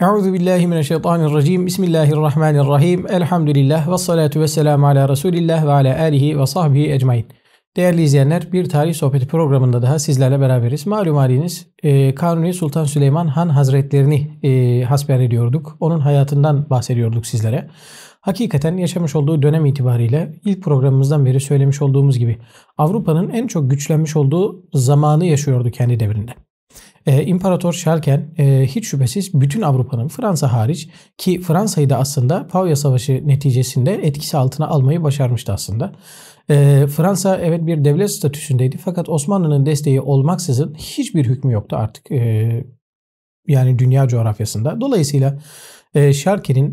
Euzu billahi mineşşeytanirracim. Bismillahirrahmanirrahim. Elhamdülillah ve salatu vesselam ala Resulillah ve ala alihi ve sahbihi ecmaîn. Değerli izleyenler, bir tarih sohbeti programında daha sizlerle beraberiz. Malum haliniz e, Kanuni Sultan Süleyman Han Hazretlerini e, hasbihal ediyorduk. Onun hayatından bahsediyorduk sizlere. Hakikaten yaşamış olduğu dönem itibariyle ilk programımızdan beri söylemiş olduğumuz gibi Avrupa'nın en çok güçlenmiş olduğu zamanı yaşıyordu kendi devrinde. Ee, İmparator Şarken e, hiç şüphesiz bütün Avrupa'nın Fransa hariç ki Fransa'yı da aslında Pavia Savaşı neticesinde etkisi altına almayı başarmıştı aslında. Ee, Fransa evet bir devlet statüsündeydi fakat Osmanlı'nın desteği olmaksızın hiçbir hükmü yoktu artık e, yani dünya coğrafyasında. Dolayısıyla e,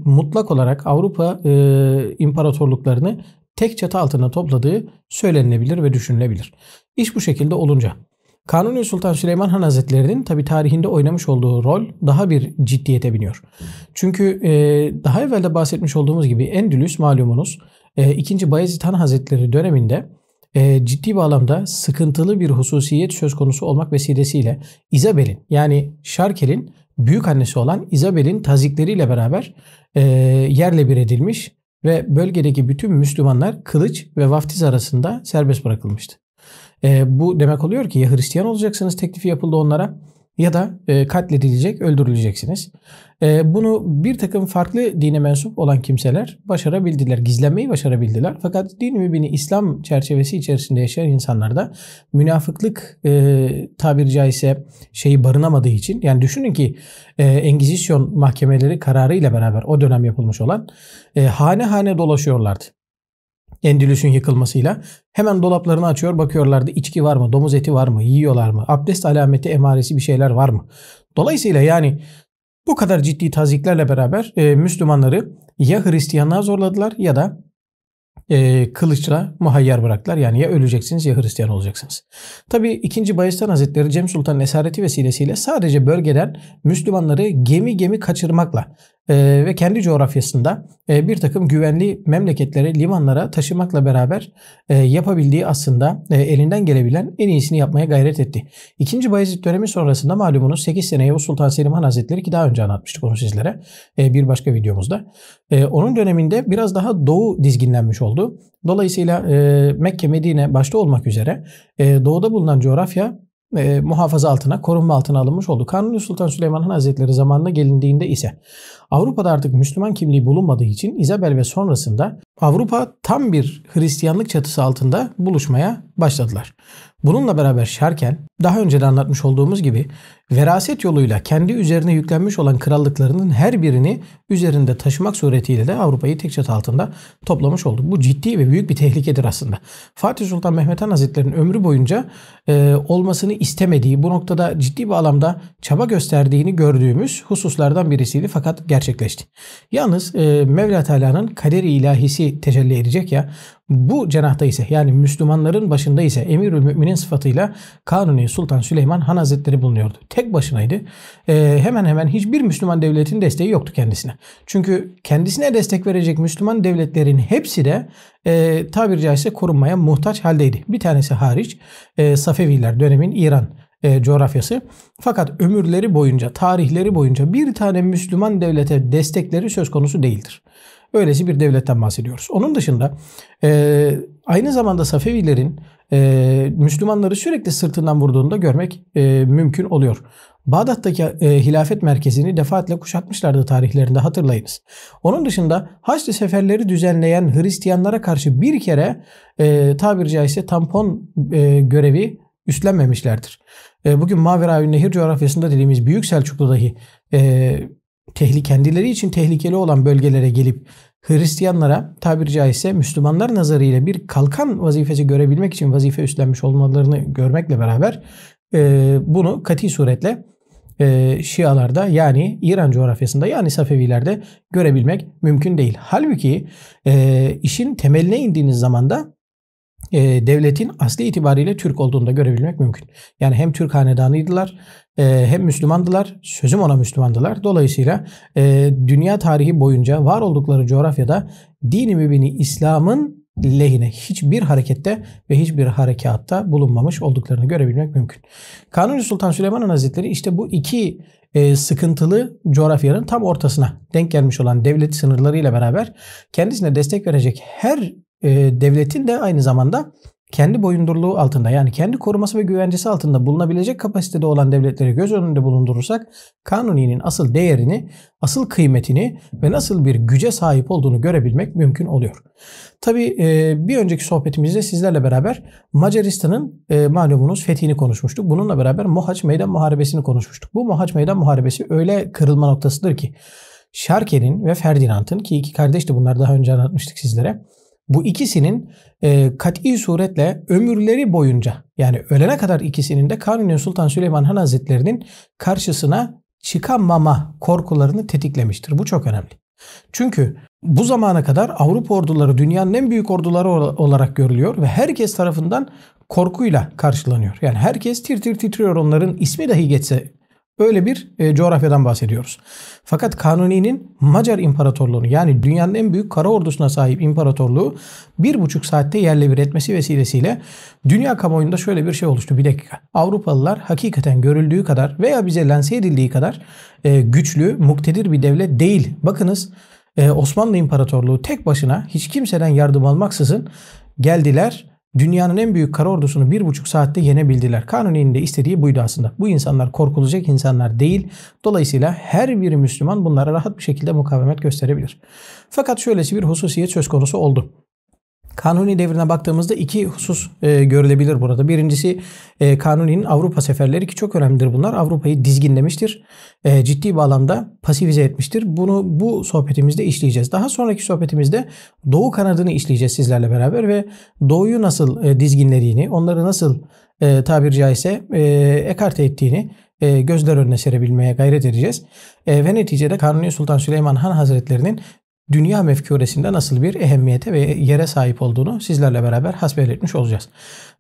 mutlak olarak Avrupa e, imparatorluklarını tek çatı altına topladığı söylenilebilir ve düşünülebilir. İş bu şekilde olunca Kanuni Sultan Süleyman Han Hazretleri'nin tabi tarihinde oynamış olduğu rol daha bir ciddiyete biniyor. Çünkü e, daha de bahsetmiş olduğumuz gibi Endülüs malumunuz e, 2. Bayezid Han Hazretleri döneminde e, ciddi bağlamda sıkıntılı bir hususiyet söz konusu olmak vesilesiyle İzabel'in yani Şarkel'in büyük annesi olan İzabel'in tazikleriyle beraber e, yerle bir edilmiş ve bölgedeki bütün Müslümanlar kılıç ve vaftiz arasında serbest bırakılmıştı. E, bu demek oluyor ki ya Hristiyan olacaksınız teklifi yapıldı onlara ya da e, katledilecek, öldürüleceksiniz. E, bunu bir takım farklı dine mensup olan kimseler başarabildiler, gizlenmeyi başarabildiler. Fakat din mübini İslam çerçevesi içerisinde yaşayan insanlar da münafıklık e, tabiri caizse şeyi barınamadığı için, yani düşünün ki e, Engizisyon mahkemeleri kararı ile beraber o dönem yapılmış olan e, hane hane dolaşıyorlardı. Endülüs'ün yıkılmasıyla. Hemen dolaplarını açıyor bakıyorlardı içki var mı, domuz eti var mı, yiyorlar mı, abdest alameti emaresi bir şeyler var mı? Dolayısıyla yani bu kadar ciddi taziklerle beraber e, Müslümanları ya Hristiyanlığa zorladılar ya da e, kılıçla muhayyer bıraktılar. Yani ya öleceksiniz ya Hristiyan olacaksınız. Tabi 2. Bayezid Hazretleri Cem Sultan'ın esareti vesilesiyle sadece bölgeden Müslümanları gemi gemi kaçırmakla e, ve kendi coğrafyasında e, bir takım güvenli memleketlere, limanlara taşımakla beraber e, yapabildiği aslında e, elinden gelebilen en iyisini yapmaya gayret etti. 2. Bayezid dönemi sonrasında malumunuz 8 seneye o Sultan Selim Han Hazretleri ki daha önce anlatmıştık onu sizlere e, bir başka videomuzda. E, onun döneminde biraz daha doğu dizginlenmiş oldu. Dolayısıyla e, Mekke, Medine başta olmak üzere e, doğuda bulunan coğrafya e, muhafaza altına, korunma altına alınmış oldu. Kanuni Sultan Süleyman Hazretleri zamanına gelindiğinde ise Avrupa'da artık Müslüman kimliği bulunmadığı için İzabel ve sonrasında Avrupa tam bir Hristiyanlık çatısı altında buluşmaya başladılar. Bununla beraber şerken daha önce de anlatmış olduğumuz gibi veraset yoluyla kendi üzerine yüklenmiş olan krallıklarının her birini üzerinde taşımak suretiyle de Avrupa'yı tek çatı altında toplamış oldu. Bu ciddi ve büyük bir tehlikedir aslında. Fatih Sultan Mehmet Han Hazretleri'nin ömrü boyunca e, olmasını istemediği bu noktada ciddi bir alamda çaba gösterdiğini gördüğümüz hususlardan birisiydi fakat gerçekleşti. Yalnız e, Mevla Teala'nın kaderi ilahisi tecelli edecek ya bu cenahta ise yani Müslümanların başında ise Emirül Müminin sıfatıyla Kanuni Sultan Süleyman Han Hazretleri bulunuyordu. Tek başınaydı. Ee, hemen hemen hiçbir Müslüman devletin desteği yoktu kendisine. Çünkü kendisine destek verecek Müslüman devletlerin hepsi de e, tabiri caizse korunmaya muhtaç haldeydi. Bir tanesi hariç e, Safeviler dönemin İran e, coğrafyası. Fakat ömürleri boyunca, tarihleri boyunca bir tane Müslüman devlete destekleri söz konusu değildir. Öylesi bir devletten bahsediyoruz. Onun dışında e, aynı zamanda Safevilerin e, Müslümanları sürekli sırtından vurduğunu görmek e, mümkün oluyor. Bağdat'taki e, hilafet merkezini defaatle kuşatmışlardı tarihlerinde hatırlayınız. Onun dışında Haçlı seferleri düzenleyen Hristiyanlara karşı bir kere e, tabiri caizse tampon e, görevi üstlenmemişlerdir. E, bugün Mavera Nehir coğrafyasında dediğimiz Büyük Selçuklu dahi e, tehlike kendileri için tehlikeli olan bölgelere gelip Hristiyanlara tabiri caizse Müslümanlar nazarıyla bir kalkan vazifesi görebilmek için vazife üstlenmiş olmalarını görmekle beraber e, bunu kati suretle e, Şialarda yani İran coğrafyasında yani Safevilerde görebilmek mümkün değil. Halbuki e, işin temeline indiğiniz zaman da e, devletin asli itibariyle Türk olduğunu da görebilmek mümkün. Yani hem Türk hanedanıydılar e, ee, hep Müslümandılar. Sözüm ona Müslümandılar. Dolayısıyla e, dünya tarihi boyunca var oldukları coğrafyada dini mübini İslam'ın lehine hiçbir harekette ve hiçbir harekatta bulunmamış olduklarını görebilmek mümkün. Kanuni Sultan Süleyman Hazretleri işte bu iki e, sıkıntılı coğrafyanın tam ortasına denk gelmiş olan devlet sınırlarıyla beraber kendisine destek verecek her e, devletin de aynı zamanda kendi boyundurluğu altında yani kendi koruması ve güvencesi altında bulunabilecek kapasitede olan devletleri göz önünde bulundurursak kanuninin asıl değerini, asıl kıymetini ve nasıl bir güce sahip olduğunu görebilmek mümkün oluyor. Tabi e, bir önceki sohbetimizde sizlerle beraber Macaristan'ın e, malumunuz fethini konuşmuştuk. Bununla beraber Mohaç Meydan Muharebesi'ni konuşmuştuk. Bu Mohaç Meydan Muharebesi öyle kırılma noktasıdır ki Şarker'in ve Ferdinand'ın ki iki kardeş de bunlar daha önce anlatmıştık sizlere bu ikisinin e, kat'i suretle ömürleri boyunca yani ölene kadar ikisinin de Kanuni Sultan Süleyman Han Hazretlerinin karşısına çıkamama korkularını tetiklemiştir. Bu çok önemli. Çünkü bu zamana kadar Avrupa orduları dünyanın en büyük orduları olarak görülüyor ve herkes tarafından korkuyla karşılanıyor. Yani herkes tir tir titriyor onların ismi dahi geçse Öyle bir e, coğrafyadan bahsediyoruz. Fakat Kanuni'nin Macar İmparatorluğunu yani dünyanın en büyük kara ordusuna sahip imparatorluğu bir buçuk saatte yerle bir etmesi vesilesiyle dünya kamuoyunda şöyle bir şey oluştu. Bir dakika. Avrupalılar hakikaten görüldüğü kadar veya bize lanse edildiği kadar e, güçlü, muktedir bir devlet değil. Bakınız e, Osmanlı İmparatorluğu tek başına hiç kimseden yardım almaksızın geldiler dünyanın en büyük kara ordusunu bir buçuk saatte yenebildiler. Kanuni'nin de istediği buydu aslında. Bu insanlar korkulacak insanlar değil. Dolayısıyla her bir Müslüman bunlara rahat bir şekilde mukavemet gösterebilir. Fakat şöylesi bir hususiyet söz konusu oldu. Kanuni devrine baktığımızda iki husus e, görülebilir burada. Birincisi e, Kanuni'nin Avrupa seferleri ki çok önemlidir bunlar. Avrupa'yı dizginlemiştir. E, ciddi bağlamda pasifize etmiştir. Bunu bu sohbetimizde işleyeceğiz. Daha sonraki sohbetimizde Doğu kanadını işleyeceğiz sizlerle beraber ve Doğu'yu nasıl e, dizginlediğini, onları nasıl e, tabiri caizse e, ekarte ettiğini e, gözler önüne serebilmeye gayret edeceğiz. E, ve neticede Kanuni Sultan Süleyman Han Hazretlerinin dünya mefkuresinde nasıl bir ehemmiyete ve yere sahip olduğunu sizlerle beraber hasbelletmiş olacağız.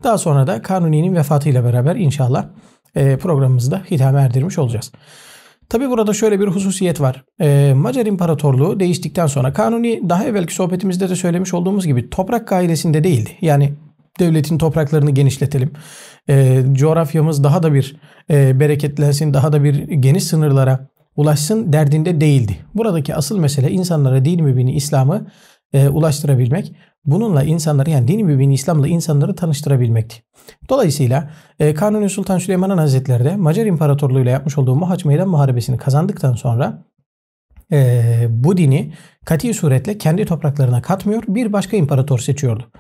Daha sonra da Kanuni'nin vefatıyla beraber inşallah e, programımızı da hitame erdirmiş olacağız. Tabi burada şöyle bir hususiyet var. E, Macar İmparatorluğu değiştikten sonra Kanuni daha evvelki sohbetimizde de söylemiş olduğumuz gibi toprak gayesinde değildi. Yani devletin topraklarını genişletelim. E, coğrafyamız daha da bir e, bereketlensin, daha da bir geniş sınırlara ulaşsın derdinde değildi. Buradaki asıl mesele insanlara din mübini İslam'ı e, ulaştırabilmek. Bununla insanları yani din mübini İslam'la insanları tanıştırabilmekti. Dolayısıyla e, Kanuni Sultan Süleyman Hazretleri de Macar İmparatorluğu ile yapmış olduğu Muhaç Meydan Muharebesini kazandıktan sonra e, bu dini kati suretle kendi topraklarına katmıyor bir başka imparator seçiyordu.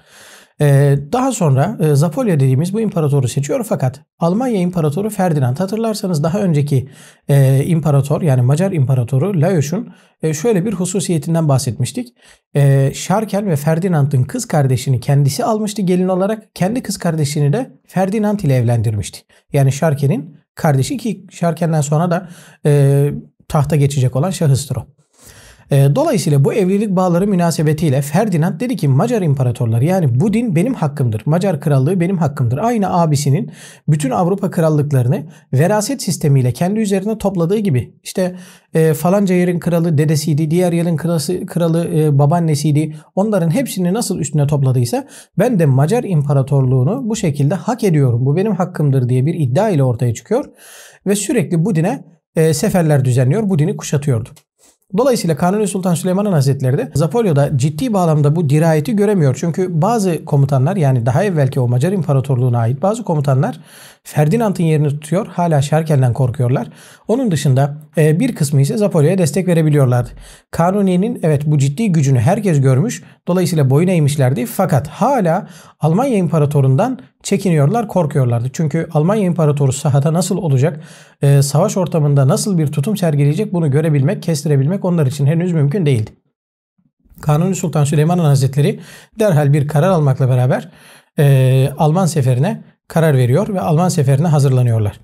Ee, daha sonra e, Zapolya dediğimiz bu imparatoru seçiyor fakat Almanya imparatoru Ferdinand hatırlarsanız daha önceki e, imparator yani Macar imparatoru Lajos'un e, şöyle bir hususiyetinden bahsetmiştik. Şarken ve Ferdinand'ın kız kardeşini kendisi almıştı gelin olarak kendi kız kardeşini de Ferdinand ile evlendirmişti. Yani Şarken'in kardeşi ki Şarkenden sonra da tahta geçecek olan şahıstır o. Ee, dolayısıyla bu evlilik bağları münasebetiyle Ferdinand dedi ki Macar imparatorları yani bu din benim hakkımdır. Macar krallığı benim hakkımdır. Aynı abisinin bütün Avrupa krallıklarını veraset sistemiyle kendi üzerine topladığı gibi işte e, falanca yerin kralı dedesiydi, diğer yerin krası, kralı e, babaannesiydi. Onların hepsini nasıl üstüne topladıysa ben de Macar imparatorluğunu bu şekilde hak ediyorum. Bu benim hakkımdır diye bir iddia ile ortaya çıkıyor ve sürekli bu dine e, seferler düzenliyor, bu dini kuşatıyordu. Dolayısıyla Kanuni Sultan Süleyman'ın Han Hazretleri de Zapolya'da ciddi bağlamda bu dirayeti göremiyor. Çünkü bazı komutanlar yani daha evvelki o Macar İmparatorluğu'na ait bazı komutanlar Ferdinand'ın yerini tutuyor. Hala Şerkel'den korkuyorlar. Onun dışında e, bir kısmı ise Zapolya'ya destek verebiliyorlardı. Kanuni'nin evet bu ciddi gücünü herkes görmüş. Dolayısıyla boyun eğmişlerdi. Fakat hala Almanya İmparatorundan çekiniyorlar, korkuyorlardı. Çünkü Almanya İmparatoru sahada nasıl olacak, e, savaş ortamında nasıl bir tutum sergileyecek bunu görebilmek, kestirebilmek onlar için henüz mümkün değildi. Kanuni Sultan Süleyman Hazretleri derhal bir karar almakla beraber e, Alman seferine karar veriyor ve Alman seferine hazırlanıyorlar.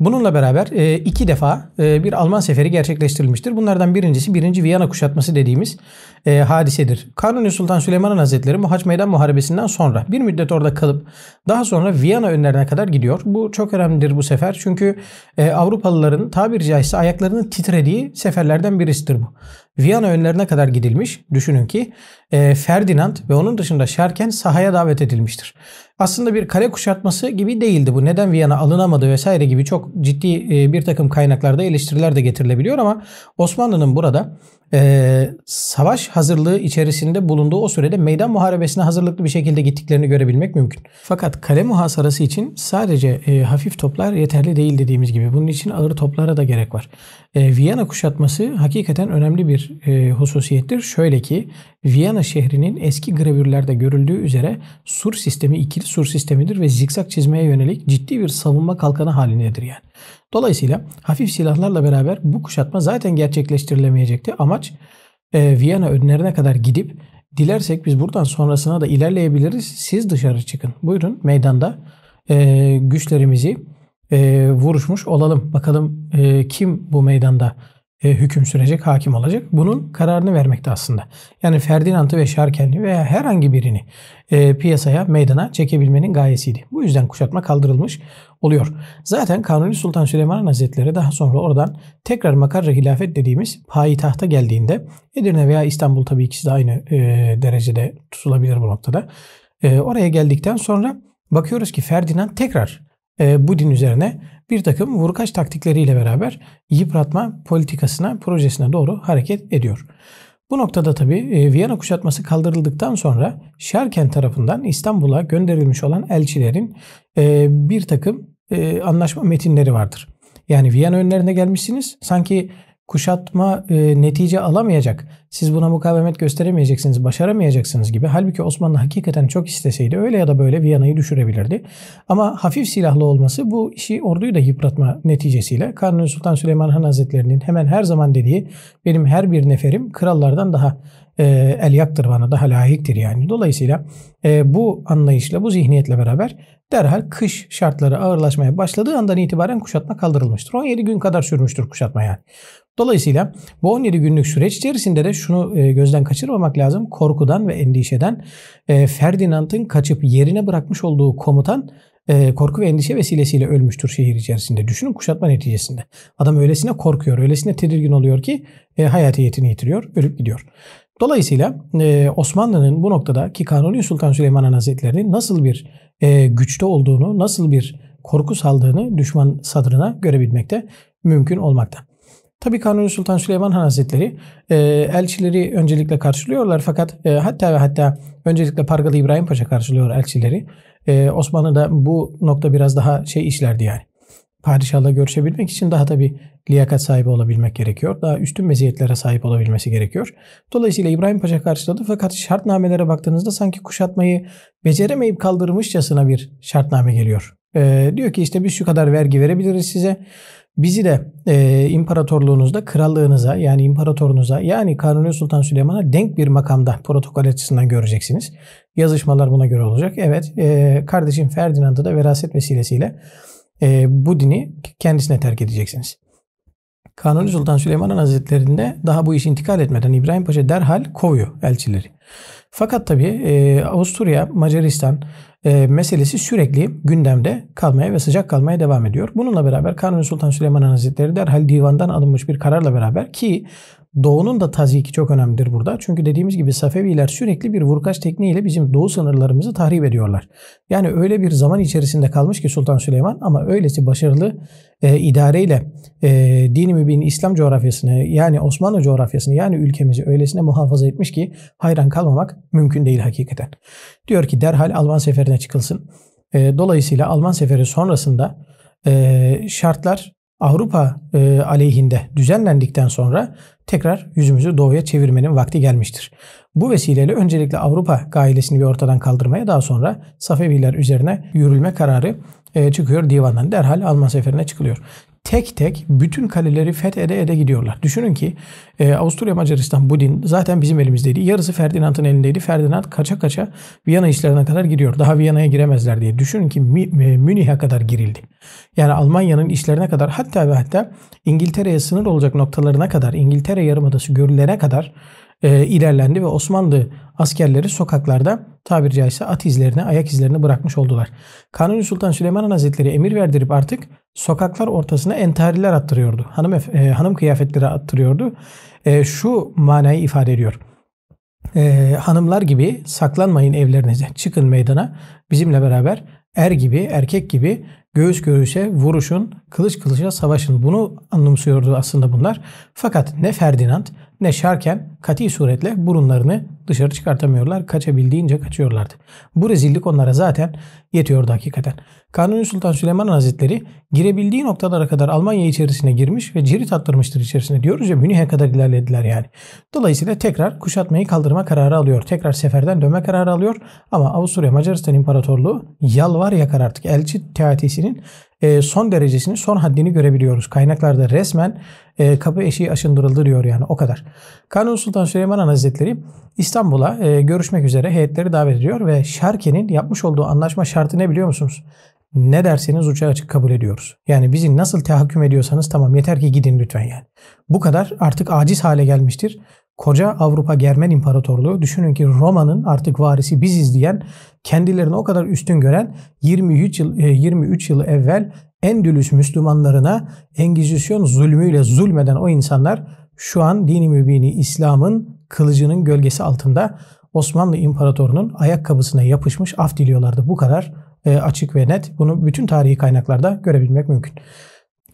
Bununla beraber e, iki defa e, bir Alman seferi gerçekleştirilmiştir. Bunlardan birincisi 1. Viyana kuşatması dediğimiz e, hadisedir. Kanuni Sultan Süleyman Hazretleri Muhaç Meydan Muharebesi'nden sonra bir müddet orada kalıp daha sonra Viyana önlerine kadar gidiyor. Bu çok önemlidir bu sefer çünkü Avrupalıların tabiri caizse ayaklarının titrediği seferlerden birisidir bu. Viyana önlerine kadar gidilmiş. Düşünün ki Ferdinand ve onun dışında Şerken sahaya davet edilmiştir aslında bir kare kuşatması gibi değildi bu. Neden Viyana alınamadı vesaire gibi çok ciddi e, bir takım kaynaklarda eleştiriler de getirilebiliyor ama Osmanlı'nın burada e, savaş hazırlığı içerisinde bulunduğu o sürede meydan muharebesine hazırlıklı bir şekilde gittiklerini görebilmek mümkün. Fakat kale muhasarası için sadece e, hafif toplar yeterli değil dediğimiz gibi. Bunun için ağır toplara da gerek var. E, Viyana kuşatması hakikaten önemli bir e, hususiyettir. Şöyle ki Viyana şehrinin eski gravürlerde görüldüğü üzere sur sistemi ikili sur sistemidir ve zikzak çizmeye yönelik ciddi bir savunma kalkanı halindedir yani. Dolayısıyla hafif silahlarla beraber bu kuşatma zaten gerçekleştirilemeyecekti. Amaç e, Viyana önlerine kadar gidip dilersek biz buradan sonrasına da ilerleyebiliriz. Siz dışarı çıkın. Buyurun meydanda e, güçlerimizi e, vuruşmuş olalım. Bakalım e, kim bu meydanda e, hüküm sürecek, hakim olacak. Bunun kararını vermekte aslında. Yani Ferdinand'ı ve Şarken'i veya herhangi birini e, piyasaya, meydana çekebilmenin gayesiydi. Bu yüzden kuşatma kaldırılmış oluyor. Zaten Kanuni Sultan Süleyman Hazretleri daha sonra oradan tekrar Makarra Hilafet dediğimiz payitahta geldiğinde Edirne veya İstanbul tabii ikisi de aynı e, derecede tutulabilir bu noktada. E, oraya geldikten sonra bakıyoruz ki Ferdinand tekrar ee, bu din üzerine bir takım vurkaç taktikleriyle beraber yıpratma politikasına, projesine doğru hareket ediyor. Bu noktada tabi e, Viyana kuşatması kaldırıldıktan sonra Şerken tarafından İstanbul'a gönderilmiş olan elçilerin e, bir takım e, anlaşma metinleri vardır. Yani Viyana önlerine gelmişsiniz. Sanki kuşatma e, netice alamayacak, siz buna mukavemet gösteremeyeceksiniz, başaramayacaksınız gibi. Halbuki Osmanlı hakikaten çok isteseydi öyle ya da böyle Viyana'yı düşürebilirdi. Ama hafif silahlı olması bu işi orduyu da yıpratma neticesiyle Kanuni Sultan Süleyman Han Hazretleri'nin hemen her zaman dediği benim her bir neferim krallardan daha ee, el yaktır bana daha layıktır yani. Dolayısıyla e, bu anlayışla, bu zihniyetle beraber derhal kış şartları ağırlaşmaya başladığı andan itibaren kuşatma kaldırılmıştır. 17 gün kadar sürmüştür kuşatma yani. Dolayısıyla bu 17 günlük süreç içerisinde de şunu e, gözden kaçırmamak lazım. Korkudan ve endişeden e, Ferdinand'ın kaçıp yerine bırakmış olduğu komutan korku ve endişe vesilesiyle ölmüştür şehir içerisinde. Düşünün kuşatma neticesinde. Adam öylesine korkuyor, öylesine tedirgin oluyor ki e, yetini yitiriyor, ölüp gidiyor. Dolayısıyla e, Osmanlı'nın bu noktada ki Kanuni Sultan Süleyman Han nasıl bir e, güçte olduğunu, nasıl bir korku saldığını düşman sadrına görebilmekte mümkün olmakta. Tabii Kanuni Sultan Süleyman Han Hazretleri e, elçileri öncelikle karşılıyorlar fakat e, hatta ve hatta öncelikle Pargalı İbrahim Paşa karşılıyor elçileri. E, Osmanlı'da bu nokta biraz daha şey işlerdi yani. Padişahla görüşebilmek için daha tabii liyakat sahibi olabilmek gerekiyor. Daha üstün meziyetlere sahip olabilmesi gerekiyor. Dolayısıyla İbrahim Paşa karşıladı fakat şartnamelere baktığınızda sanki kuşatmayı beceremeyip kaldırmışçasına bir şartname geliyor. Ee, diyor ki işte biz şu kadar vergi verebiliriz size. Bizi de e, imparatorluğunuzda krallığınıza yani imparatorunuza yani Kanuni Sultan Süleyman'a denk bir makamda protokol açısından göreceksiniz. Yazışmalar buna göre olacak. Evet e, kardeşim Ferdinand'ı da veraset vesilesiyle e, bu dini kendisine terk edeceksiniz. Kanuni Sultan Süleyman Han Hazretleri'nde daha bu iş intikal etmeden İbrahim Paşa derhal kovuyor elçileri. Fakat tabi e, Avusturya, Macaristan e, meselesi sürekli gündemde kalmaya ve sıcak kalmaya devam ediyor. Bununla beraber Kanuni Sultan Süleyman Han Hazretleri derhal divandan alınmış bir kararla beraber ki Doğu'nun da taziki çok önemlidir burada. Çünkü dediğimiz gibi Safeviler sürekli bir vurkaç tekniğiyle bizim Doğu sınırlarımızı tahrip ediyorlar. Yani öyle bir zaman içerisinde kalmış ki Sultan Süleyman ama öylesi başarılı e, idareyle e, dini mübin İslam coğrafyasını yani Osmanlı coğrafyasını yani ülkemizi öylesine muhafaza etmiş ki hayran kalmamak mümkün değil hakikaten. Diyor ki derhal Alman seferine çıkılsın. E, dolayısıyla Alman seferi sonrasında e, şartlar Avrupa e, aleyhinde düzenlendikten sonra tekrar yüzümüzü doğuya çevirmenin vakti gelmiştir. Bu vesileyle öncelikle Avrupa gailesini bir ortadan kaldırmaya daha sonra Safeviler üzerine yürülme kararı e, çıkıyor divandan. Derhal Alman seferine çıkılıyor tek tek bütün kaleleri fethede ede gidiyorlar. Düşünün ki e, Avusturya Macaristan Budin zaten bizim elimizdeydi. Yarısı Ferdinand'ın elindeydi. Ferdinand kaça kaça Viyana işlerine kadar giriyor. Daha Viyana'ya giremezler diye. Düşünün ki e, Münih'e kadar girildi. Yani Almanya'nın işlerine kadar hatta ve hatta İngiltere'ye sınır olacak noktalarına kadar İngiltere Yarımadası görülene kadar e, ilerlendi ve Osmanlı askerleri sokaklarda tabiri caizse at izlerini, ayak izlerini bırakmış oldular. Kanuni Sultan Süleyman Han Hazretleri emir verdirip artık sokaklar ortasına entariler attırıyordu. Hanım, e, hanım kıyafetleri attırıyordu. E, şu manayı ifade ediyor e, hanımlar gibi saklanmayın evlerinize. Çıkın meydana bizimle beraber er gibi erkek gibi göğüs göğüse vuruşun, kılıç kılıça savaşın bunu anımsıyordu aslında bunlar. Fakat ne Ferdinand ne Şarken kati suretle burunlarını dışarı çıkartamıyorlar. Kaçabildiğince kaçıyorlardı. Bu rezillik onlara zaten yetiyordu hakikaten. Kanuni Sultan Süleyman Hazretleri girebildiği noktalara kadar Almanya içerisine girmiş ve cirit attırmıştır içerisine diyoruz ya Münih'e kadar ilerlediler yani. Dolayısıyla tekrar kuşatmayı kaldırma kararı alıyor. Tekrar seferden dönme kararı alıyor ama Avusturya Macaristan İmparatorluğu yalvar yakar artık elçi teatisinin e, son derecesini, son haddini görebiliyoruz. Kaynaklarda resmen e, kapı eşiği aşındırıldı diyor yani o kadar. Kanuni Sultan Süleyman Han Hazretleri İstanbul'a e, görüşmek üzere heyetleri davet ediyor ve Şarke'nin yapmış olduğu anlaşma şart şartı ne biliyor musunuz? Ne derseniz uçağa açık kabul ediyoruz. Yani bizi nasıl tahakküm ediyorsanız tamam yeter ki gidin lütfen yani. Bu kadar artık aciz hale gelmiştir. Koca Avrupa Germen İmparatorluğu düşünün ki Roma'nın artık varisi biziz diyen kendilerini o kadar üstün gören 23 yıl 23 e, yıl evvel Endülüs Müslümanlarına Engizisyon zulmüyle zulmeden o insanlar şu an dini mübini İslam'ın kılıcının gölgesi altında Osmanlı İmparatoru'nun ayakkabısına yapışmış af diliyorlardı. Bu kadar e, açık ve net. Bunu bütün tarihi kaynaklarda görebilmek mümkün.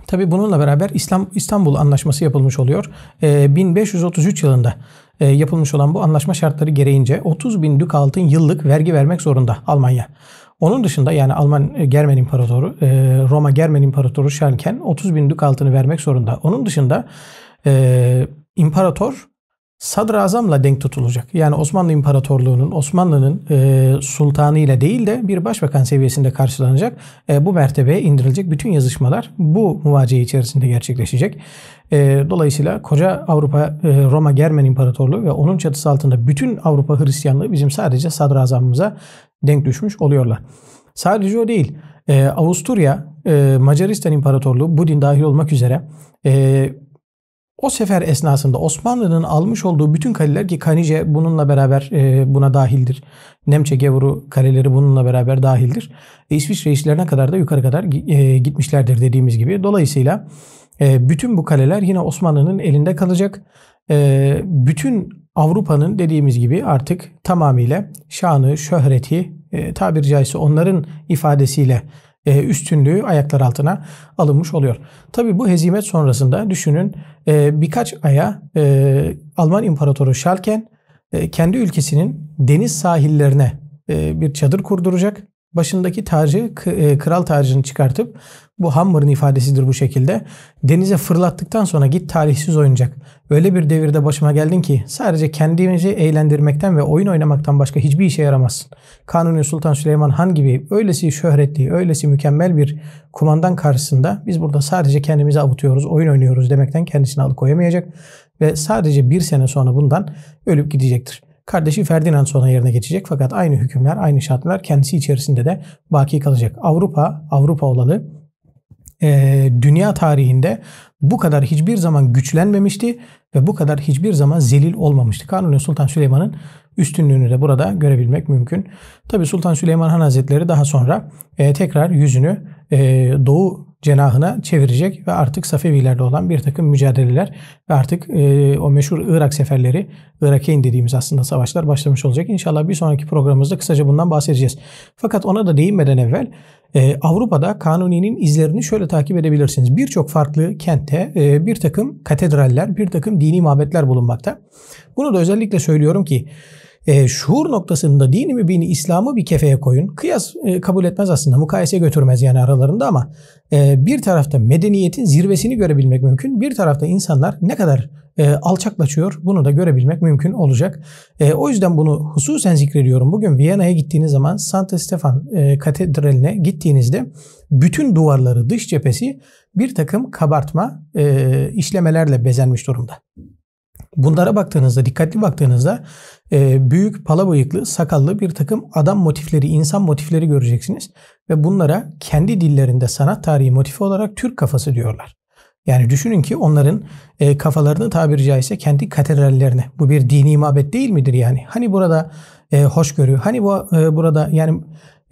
Tabi bununla beraber İslam İstanbul Anlaşması yapılmış oluyor. 1533 e, yılında e, yapılmış olan bu anlaşma şartları gereğince 30 bin dük altın yıllık vergi vermek zorunda Almanya. Onun dışında yani Alman Germen İmparatoru, Roma Germen İmparatoru Şarken 30 bin dük altını vermek zorunda. Onun dışında imparator sadrazamla denk tutulacak. Yani Osmanlı İmparatorluğu'nun, Osmanlı'nın e, sultanı ile değil de bir başbakan seviyesinde karşılanacak. E, bu mertebeye indirilecek bütün yazışmalar bu muvaciye içerisinde gerçekleşecek. E, dolayısıyla koca Avrupa e, Roma Germen İmparatorluğu ve onun çatısı altında bütün Avrupa Hristiyanlığı bizim sadece sadrazamımıza denk düşmüş oluyorlar. Sadece o değil. E, Avusturya, e, Macaristan İmparatorluğu, Budin dahil olmak üzere e, o sefer esnasında Osmanlı'nın almış olduğu bütün kaleler ki Kanice bununla beraber e, buna dahildir. Nemçe Gevuru kaleleri bununla beraber dahildir. İsviçre işlerine kadar da yukarı kadar e, gitmişlerdir dediğimiz gibi. Dolayısıyla e, bütün bu kaleler yine Osmanlı'nın elinde kalacak. Bütün Avrupa'nın dediğimiz gibi artık tamamıyla şanı, şöhreti tabiri caizse onların ifadesiyle e, üstünlüğü ayaklar altına alınmış oluyor. Tabi bu hezimet sonrasında düşünün e, birkaç aya e, Alman İmparatoru Schalken kendi ülkesinin deniz sahillerine bir çadır kurduracak Başındaki tacı e, kral tacını çıkartıp bu Hammer'ın ifadesidir bu şekilde. Denize fırlattıktan sonra git talihsiz oyuncak. Öyle bir devirde başıma geldin ki sadece kendimizi eğlendirmekten ve oyun oynamaktan başka hiçbir işe yaramazsın. Kanuni Sultan Süleyman Han gibi öylesi şöhretli, öylesi mükemmel bir kumandan karşısında biz burada sadece kendimizi avutuyoruz, oyun oynuyoruz demekten kendisini alıkoyamayacak ve sadece bir sene sonra bundan ölüp gidecektir. Kardeşi Ferdinand sonra yerine geçecek fakat aynı hükümler, aynı şartlar kendisi içerisinde de baki kalacak. Avrupa, Avrupa olalı e, dünya tarihinde bu kadar hiçbir zaman güçlenmemişti ve bu kadar hiçbir zaman zelil olmamıştı. Kanuni Sultan Süleyman'ın üstünlüğünü de burada görebilmek mümkün. Tabi Sultan Süleyman Han Hazretleri daha sonra e, tekrar yüzünü e, Doğu cenahına çevirecek ve artık Safevilerde olan bir takım mücadeleler ve artık e, o meşhur Irak seferleri, Irakeyn dediğimiz aslında savaşlar başlamış olacak. İnşallah bir sonraki programımızda kısaca bundan bahsedeceğiz. Fakat ona da değinmeden evvel e, Avrupa'da Kanuni'nin izlerini şöyle takip edebilirsiniz. Birçok farklı kentte e, bir takım katedraller, bir takım dini mabetler bulunmakta. Bunu da özellikle söylüyorum ki e, şuur noktasında dini mübini İslam'ı bir kefeye koyun. Kıyas e, kabul etmez aslında. Mukayese götürmez yani aralarında ama e, bir tarafta medeniyetin zirvesini görebilmek mümkün. Bir tarafta insanlar ne kadar e, alçaklaşıyor bunu da görebilmek mümkün olacak. E, o yüzden bunu hususen zikrediyorum. Bugün Viyana'ya gittiğiniz zaman Santa Stefan e, Katedrali'ne gittiğinizde bütün duvarları dış cephesi bir takım kabartma e, işlemelerle bezenmiş durumda. Bunlara baktığınızda, dikkatli baktığınızda e, büyük pala bıyıklı, sakallı bir takım adam motifleri, insan motifleri göreceksiniz. Ve bunlara kendi dillerinde sanat tarihi motifi olarak Türk kafası diyorlar. Yani düşünün ki onların e, kafalarını tabiri caizse kendi katedrallerine. Bu bir dini mabet değil midir yani? Hani burada e, hoşgörü, hani bu e, burada yani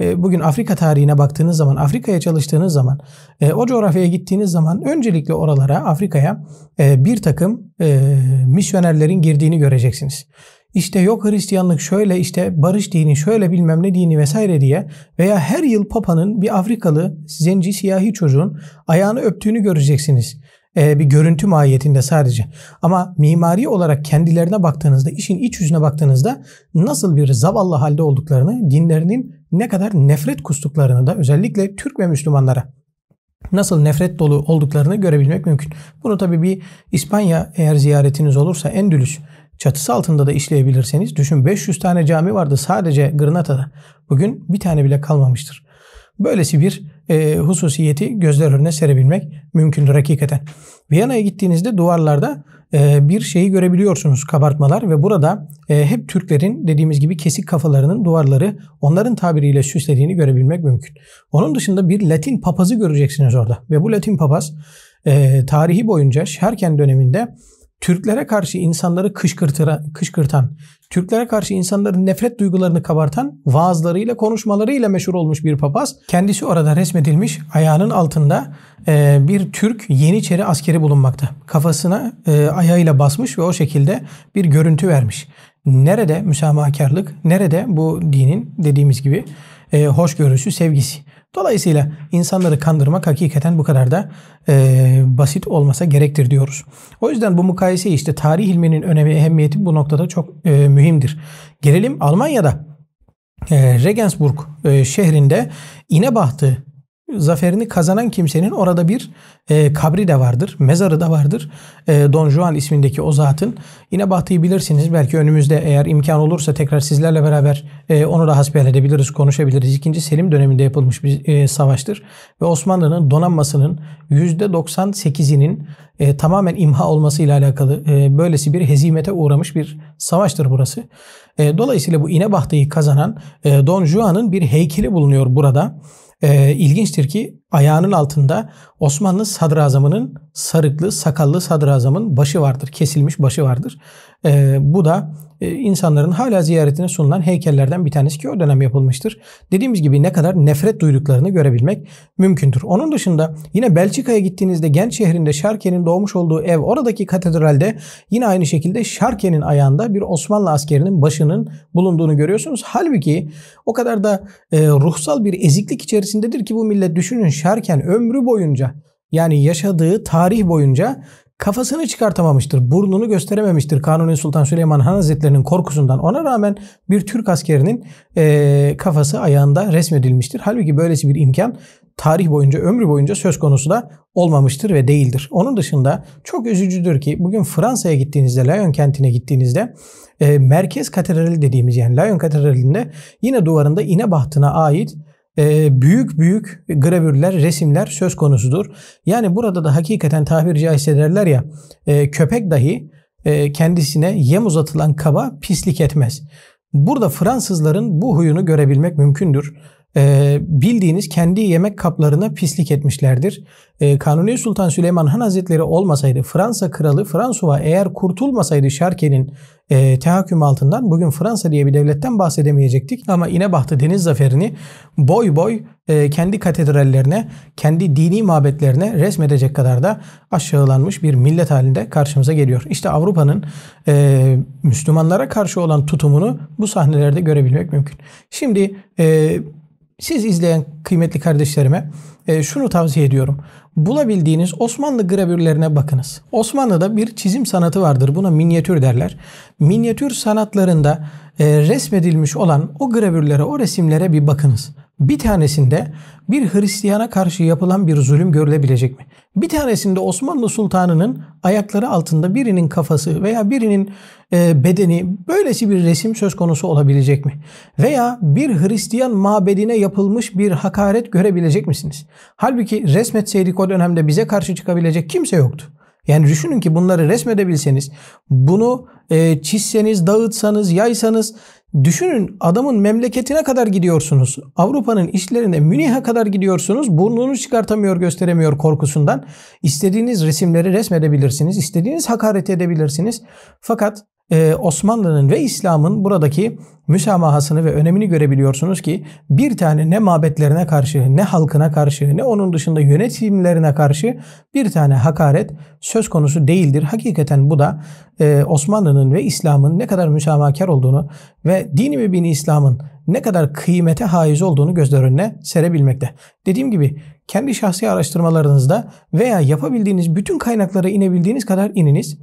ee, bugün Afrika tarihine baktığınız zaman, Afrika'ya çalıştığınız zaman, e, o coğrafyaya gittiğiniz zaman öncelikle oralara, Afrika'ya e, bir takım e, misyonerlerin girdiğini göreceksiniz. İşte yok Hristiyanlık şöyle işte barış dini şöyle bilmem ne dini vesaire diye veya her yıl Papa'nın bir Afrikalı zenci siyahi çocuğun ayağını öptüğünü göreceksiniz. Ee, bir görüntü mahiyetinde sadece. Ama mimari olarak kendilerine baktığınızda, işin iç yüzüne baktığınızda nasıl bir zavallı halde olduklarını, dinlerinin ne kadar nefret kustuklarını da özellikle Türk ve Müslümanlara nasıl nefret dolu olduklarını görebilmek mümkün. Bunu tabi bir İspanya eğer ziyaretiniz olursa Endülüs çatısı altında da işleyebilirseniz düşün 500 tane cami vardı sadece Granada'da. Bugün bir tane bile kalmamıştır. Böylesi bir e, hususiyeti gözler önüne serebilmek mümkündür hakikaten. Viyana'ya gittiğinizde duvarlarda e, bir şeyi görebiliyorsunuz kabartmalar ve burada e, hep Türklerin dediğimiz gibi kesik kafalarının duvarları onların tabiriyle süslediğini görebilmek mümkün. Onun dışında bir Latin papazı göreceksiniz orada ve bu Latin papaz e, tarihi boyunca Şerken döneminde Türklere karşı insanları kışkırtıra, kışkırtan, Türklere karşı insanların nefret duygularını kabartan vaazlarıyla, konuşmalarıyla meşhur olmuş bir papaz. Kendisi orada resmedilmiş ayağının altında e, bir Türk Yeniçeri askeri bulunmakta. Kafasına e, ayağıyla basmış ve o şekilde bir görüntü vermiş. Nerede müsamahakarlık, nerede bu dinin dediğimiz gibi e, hoşgörüsü, sevgisi. Dolayısıyla insanları kandırmak hakikaten bu kadar da e, basit olmasa gerektir diyoruz. O yüzden bu mukayese işte tarih ilminin önemi, ehemmiyeti bu noktada çok e, mühimdir. Gelelim Almanya'da. E, Regensburg e, şehrinde İnebahtı zaferini kazanan kimsenin orada bir e, kabri de vardır, mezarı da vardır. E, Don Juan ismindeki o zatın. Yine Batı'yı bilirsiniz. Belki önümüzde eğer imkan olursa tekrar sizlerle beraber e, onu da hasbihal edebiliriz, konuşabiliriz. İkinci Selim döneminde yapılmış bir e, savaştır. Ve Osmanlı'nın donanmasının %98'inin e, tamamen imha olmasıyla alakalı e, böylesi bir hezimete uğramış bir savaştır burası. E, dolayısıyla bu İnebahtıyı kazanan e, Don Juan'ın bir heykeli bulunuyor burada. E, ilginçtir ki ayağının altında Osmanlı sadrazamının sarıklı, sakallı sadrazamın başı vardır. Kesilmiş başı vardır. E, bu da ee, insanların hala ziyaretine sunulan heykellerden bir tanesi ki o dönem yapılmıştır. Dediğimiz gibi ne kadar nefret duyduklarını görebilmek mümkündür. Onun dışında yine Belçika'ya gittiğinizde genç şehrinde Şarke'nin doğmuş olduğu ev oradaki katedralde yine aynı şekilde Şarke'nin ayağında bir Osmanlı askerinin başının bulunduğunu görüyorsunuz. Halbuki o kadar da e, ruhsal bir eziklik içerisindedir ki bu millet düşünün Şarken ömrü boyunca yani yaşadığı tarih boyunca kafasını çıkartamamıştır, burnunu gösterememiştir Kanuni Sultan Süleyman Han Hazretleri'nin korkusundan. Ona rağmen bir Türk askerinin e, kafası ayağında resmedilmiştir. Halbuki böylesi bir imkan tarih boyunca, ömrü boyunca söz konusu da olmamıştır ve değildir. Onun dışında çok üzücüdür ki bugün Fransa'ya gittiğinizde, Lyon kentine gittiğinizde e, Merkez Katedrali dediğimiz yani Lyon Katedrali'nde yine duvarında İnebahtına ait ee, büyük büyük gravürler, resimler söz konusudur. Yani burada da hakikaten tabiri caizse derler ya e, köpek dahi e, kendisine yem uzatılan kaba pislik etmez. Burada Fransızların bu huyunu görebilmek mümkündür e, bildiğiniz kendi yemek kaplarına pislik etmişlerdir. E, Kanuni Sultan Süleyman Han Hazretleri olmasaydı Fransa kralı Fransuva eğer kurtulmasaydı Şarke'nin e, tahakküm altından bugün Fransa diye bir devletten bahsedemeyecektik. Ama İnebahtı Deniz Zaferi'ni boy boy e, kendi katedrallerine, kendi dini mabetlerine resmedecek kadar da aşağılanmış bir millet halinde karşımıza geliyor. İşte Avrupa'nın e, Müslümanlara karşı olan tutumunu bu sahnelerde görebilmek mümkün. Şimdi e, siz izleyen kıymetli kardeşlerime e, şunu tavsiye ediyorum. Bulabildiğiniz Osmanlı gravürlerine bakınız. Osmanlı'da bir çizim sanatı vardır. Buna minyatür derler. Minyatür sanatlarında e, resmedilmiş olan o gravürlere, o resimlere bir bakınız. Bir tanesinde bir Hristiyana karşı yapılan bir zulüm görülebilecek mi? Bir tanesinde Osmanlı Sultanı'nın ayakları altında birinin kafası veya birinin e, bedeni böylesi bir resim söz konusu olabilecek mi? Veya bir Hristiyan mabedine yapılmış bir hakaret görebilecek misiniz? Halbuki resmetseydik o dönemde bize karşı çıkabilecek kimse yoktu. Yani düşünün ki bunları resmedebilseniz, bunu e, çizseniz, dağıtsanız, yaysanız düşünün adamın memleketine kadar gidiyorsunuz. Avrupa'nın işlerine Münih'e kadar gidiyorsunuz. Burnunu çıkartamıyor, gösteremiyor korkusundan. İstediğiniz resimleri resmedebilirsiniz, istediğiniz hakaret edebilirsiniz. Fakat ee, Osmanlı'nın ve İslam'ın buradaki müsamahasını ve önemini görebiliyorsunuz ki bir tane ne mabetlerine karşı, ne halkına karşı, ne onun dışında yönetimlerine karşı bir tane hakaret söz konusu değildir. Hakikaten bu da e, Osmanlı'nın ve İslam'ın ne kadar müsamahakar olduğunu ve dini ve bini İslam'ın ne kadar kıymete haiz olduğunu gözler önüne serebilmekte. Dediğim gibi kendi şahsi araştırmalarınızda veya yapabildiğiniz bütün kaynaklara inebildiğiniz kadar ininiz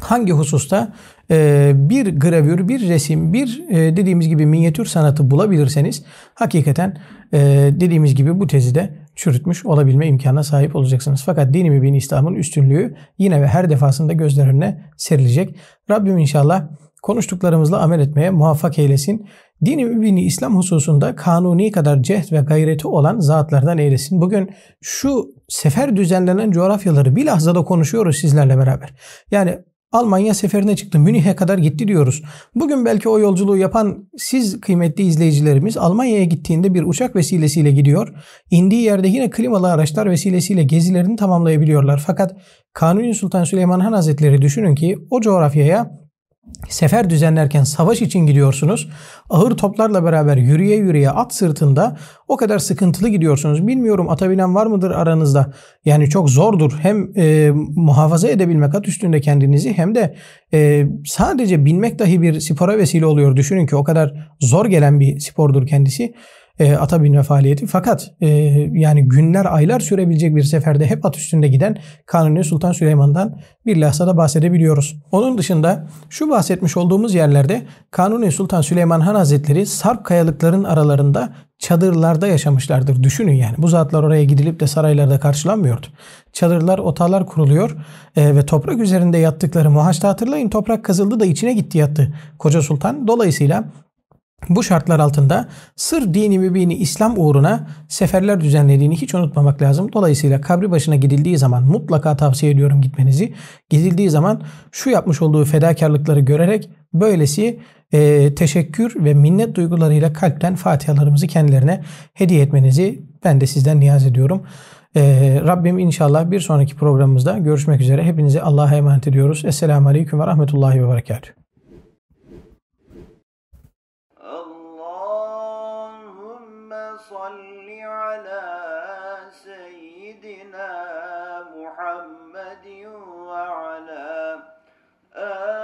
hangi hususta ee, bir gravür, bir resim, bir e, dediğimiz gibi minyatür sanatı bulabilirseniz hakikaten e, dediğimiz gibi bu tezide çürütmüş olabilme imkanına sahip olacaksınız. Fakat dini mübin İslam'ın üstünlüğü yine ve her defasında gözler önüne serilecek. Rabbim inşallah konuştuklarımızla amel etmeye muvaffak eylesin. Dini mübini İslam hususunda kanuni kadar cehd ve gayreti olan zatlardan eylesin. Bugün şu sefer düzenlenen coğrafyaları bir da konuşuyoruz sizlerle beraber. Yani Almanya seferine çıktı. Münih'e kadar gitti diyoruz. Bugün belki o yolculuğu yapan siz kıymetli izleyicilerimiz Almanya'ya gittiğinde bir uçak vesilesiyle gidiyor. İndiği yerde yine klimalı araçlar vesilesiyle gezilerini tamamlayabiliyorlar. Fakat Kanuni Sultan Süleyman Han Hazretleri düşünün ki o coğrafyaya sefer düzenlerken savaş için gidiyorsunuz. ahır toplarla beraber yürüye yürüye at sırtında o kadar sıkıntılı gidiyorsunuz. Bilmiyorum ata var mıdır aranızda? Yani çok zordur. Hem e, muhafaza edebilmek at üstünde kendinizi hem de e, sadece binmek dahi bir spora vesile oluyor. Düşünün ki o kadar zor gelen bir spordur kendisi e, ata binme faaliyeti. Fakat e, yani günler, aylar sürebilecek bir seferde hep at üstünde giden Kanuni Sultan Süleyman'dan bir lahzada bahsedebiliyoruz. Onun dışında şu bahsetmiş olduğumuz yerlerde Kanuni Sultan Süleyman Han Hazretleri Sarp kayalıkların aralarında çadırlarda yaşamışlardır. Düşünün yani bu zatlar oraya gidilip de saraylarda karşılanmıyordu. Çadırlar, otalar kuruluyor e, ve toprak üzerinde yattıkları muhaçta hatırlayın toprak kazıldı da içine gitti yattı koca sultan. Dolayısıyla bu şartlar altında sır dini mübini İslam uğruna seferler düzenlediğini hiç unutmamak lazım. Dolayısıyla kabri başına gidildiği zaman mutlaka tavsiye ediyorum gitmenizi. Gidildiği zaman şu yapmış olduğu fedakarlıkları görerek böylesi e, teşekkür ve minnet duygularıyla kalpten fatihalarımızı kendilerine hediye etmenizi ben de sizden niyaz ediyorum. E, Rabbim inşallah bir sonraki programımızda görüşmek üzere. Hepinizi Allah'a emanet ediyoruz. Esselamu Aleyküm ve Rahmetullahi ve Berekatuhu. Uh,